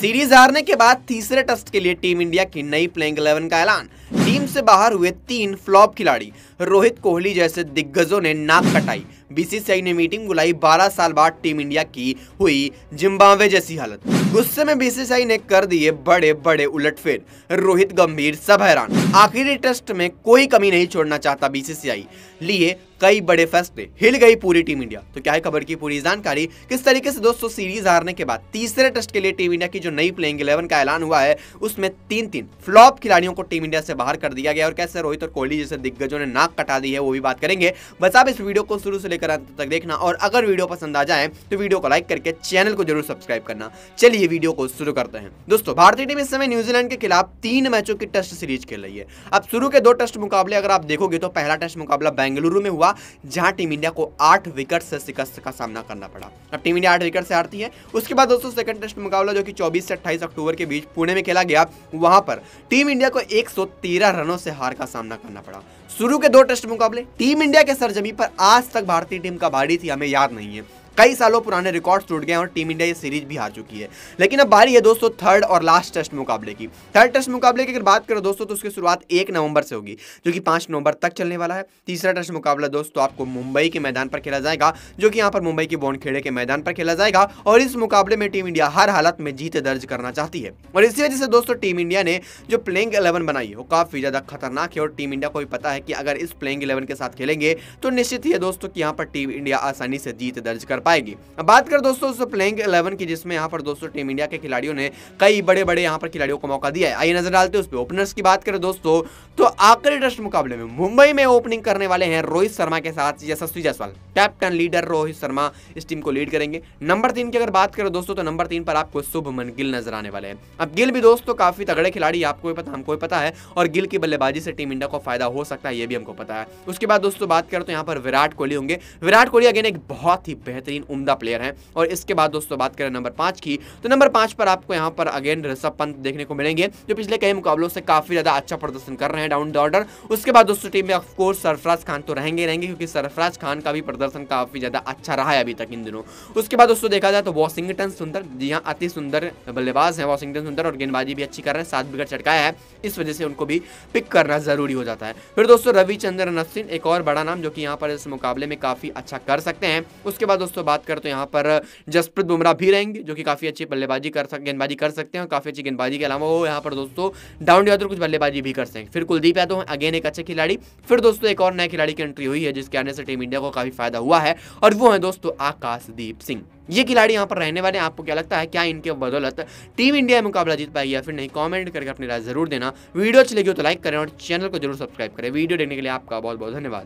series हारने के बाद तीसरे टेस्ट के लिए टीम इंडिया की नई प्लेइंग 11 का ऐलान टीम से बाहर हुए तीन फ्लॉप खिलाड़ी रोहित कोहली जैसे दिग्गजों ने नाक कटाई बीसीसीआई ने मीटिंग बुलाई 12 साल बाद टीम इंडिया की हुई जिम्बाब्वे जैसी हालत गुस्से में बीसीसीआई ने कर दिए बड़े बड़े उलटफेर रोहित गंभीर सब हैरान आखिरी टेस्ट में कोई कमी नहीं छोड़ना चाहता बीसीसीआई लिए कई बड़े फैसले हिल गई पूरी टीम इंडिया तो क्या है खबर की पूरी जानकारी किस तरीके से दोस्तों सीरीज हारने के बाद तीसरे टेस्ट के लिए टीम इंडिया की जो नई प्लेइंग इलेवन का ऐलान हुआ है उसमें तीन तीन फ्लॉप खिलाड़ियों को टीम इंडिया से बाहर कर दिया गया और कैसे रोहित और कोहली जैसे दिग्गजों ने नाक कटा दी है वो भी बात करेंगे बस आप इस वीडियो को शुरू से लेकर आए तक देखना और अगर वीडियो पसंद आ जाए तो वीडियो को लाइक करके चैनल को जरूर सब्सक्राइब करना चलिए वीडियो को शुरू करते हैं दोस्तों भारतीय टीम इस समय न्यूजीलैंड के खिलाफ तीन मैचों की टेस्ट सीरीज खेल रही है अब शुरू के दो टेस्ट मुकाबले अगर आप देखोगे तो पहला टेस्ट मुकाबला बेंगलुरु में हुआ जहां टीम इंडिया को आठ विकेट से शिकस्त का सामना करना पड़ा अब टीम इंडिया आठ विकेट से हारती है उसके बाद दोस्तों सेकंड टेस्ट मुकाबला जो कि चौबीस से अट्ठाईस अक्टूबर के बीच पुणे में खेला गया वहां पर टीम इंडिया को एक रनों से हार का सामना करना पड़ा शुरू के दो टेस्ट मुकाबले टीम इंडिया के सरजमी पर आज तक भारत भारतीय टीम का भारी थी हमें याद नहीं है कई सालों पुराने रिकॉर्ड टूट गए और टीम इंडिया ये सीरीज भी हार चुकी है लेकिन अब बारी है दोस्तों थर्ड और लास्ट टेस्ट मुकाबले की थर्ड टेस्ट मुकाबले की अगर बात करो दोस्तों तो उसकी शुरुआत एक नवंबर से होगी जो कि पांच नवंबर तक चलने वाला है तीसरा टेस्ट मुकाबला दोस्तों आपको मुंबई के मैदान पर खेला जाएगा जो कि यहाँ पर मुंबई के बोनखेड़े के मैदान पर खेला जाएगा और इस मुकाबले में टीम इंडिया हर हालत में जीत दर्ज करना चाहती है और इसी वजह से दोस्तों टीम इंडिया ने जो प्लेइंग इलेवन बनाई है वो काफ़ी ज़्यादा खतरनाक है और टीम इंडिया को भी पता है कि अगर इस प्लेइंग इलेवन के साथ खेलेंगे तो निश्चित ही है दोस्तों की यहाँ पर टीम इंडिया आसानी से जीत दर्ज कर पाएगी अब बात कर दोस्तों उस प्लेइंग इलेवन की जिसमें यहाँ पर दोस्तों टीम इंडिया के खिलाड़ियों ने कई बड़े बड़े यहाँ पर खिलाड़ियों को मौका दिया है आइए नजर डालते हैं उस पर ओपनर्स की बात करें दोस्तों तो आखिरी टेस्ट मुकाबले में मुंबई में ओपनिंग करने वाले हैं रोहित शर्मा के साथ यशस्वी जायसवाल कैप्टन लीडर रोहित शर्मा इस टीम को लीड करेंगे नंबर तीन की अगर बात करें दोस्तों तो नंबर तीन पर आपको शुभमन गिल नजर आने वाले हैं अब गिल भी दोस्तों काफी तगड़े खिलाड़ी आपको भी पता हमको भी पता है और गिल की बल्लेबाजी से टीम इंडिया को फायदा हो सकता है ये भी हमको पता है उसके बाद दोस्तों बात करें तो यहाँ पर विराट कोहली होंगे विराट कोहली अगेन एक बहुत ही बेहतरीन तीन उमदा प्लेयर हैं और इसके बाद दोस्तों बात करें नंबर पाँच की तो नंबर पाँच पर आपको यहाँ पर अगेन ऋषभ पंत देखने को मिलेंगे जो पिछले कई मुकाबलों से काफ़ी ज़्यादा अच्छा प्रदर्शन कर रहे हैं डाउन द ऑर्डर उसके बाद दोस्तों टीम में ऑफकोर्स सरफराज खान तो रहेंगे रहेंगे क्योंकि सरफराज खान का भी प्रदर्शन काफ़ी ज़्यादा अच्छा रहा है अभी तक इन दिनों उसके बाद दोस्तों देखा जाए तो वॉशिंगटन सुंदर जी हाँ अति सुंदर बल्लेबाज है वॉशिंगटन सुंदर और गेंदबाजी भी अच्छी कर रहे हैं सात विकेट चटकाया है इस वजह से उनको भी पिक करना ज़रूरी हो जाता है फिर दोस्तों रविचंद्रन अश्विन एक और बड़ा नाम जो कि यहाँ पर इस मुकाबले में काफ़ी अच्छा कर सकते हैं उसके बाद दोस्तों बात करें तो यहाँ पर जसप्रीत बुमराह भी रहेंगे जो कि काफ़ी अच्छी बल्लेबाजी कर सक गेंदबाजी कर सकते हैं काफ़ी अच्छी गेंदबाजी के अलावा वो यहाँ पर दोस्तों डाउन यादव कुछ बल्लेबाजी भी कर सकते फिर कुलदीप यादव हैं अगेन एक अच्छे खिलाड़ी फिर दोस्तों एक और नए खिलाड़ी की एंट्री हुई है जिसके आने से टीम इंडिया को काफ़ी फायदा हुआ है और वो है दोस्तों आकाशदीप सिंह ये खिलाड़ी यहाँ पर रहने वाले आपको क्या लगता है क्या इनके बदौलत टीम इंडिया मुकाबला जीत पाएगी या फिर नहीं कमेंट करके अपनी राय जरूर देना वीडियो अच्छी लगी हो तो लाइक करें और चैनल को जरूर सब्सक्राइब करें वीडियो देखने के लिए आपका बहुत बहुत धन्यवाद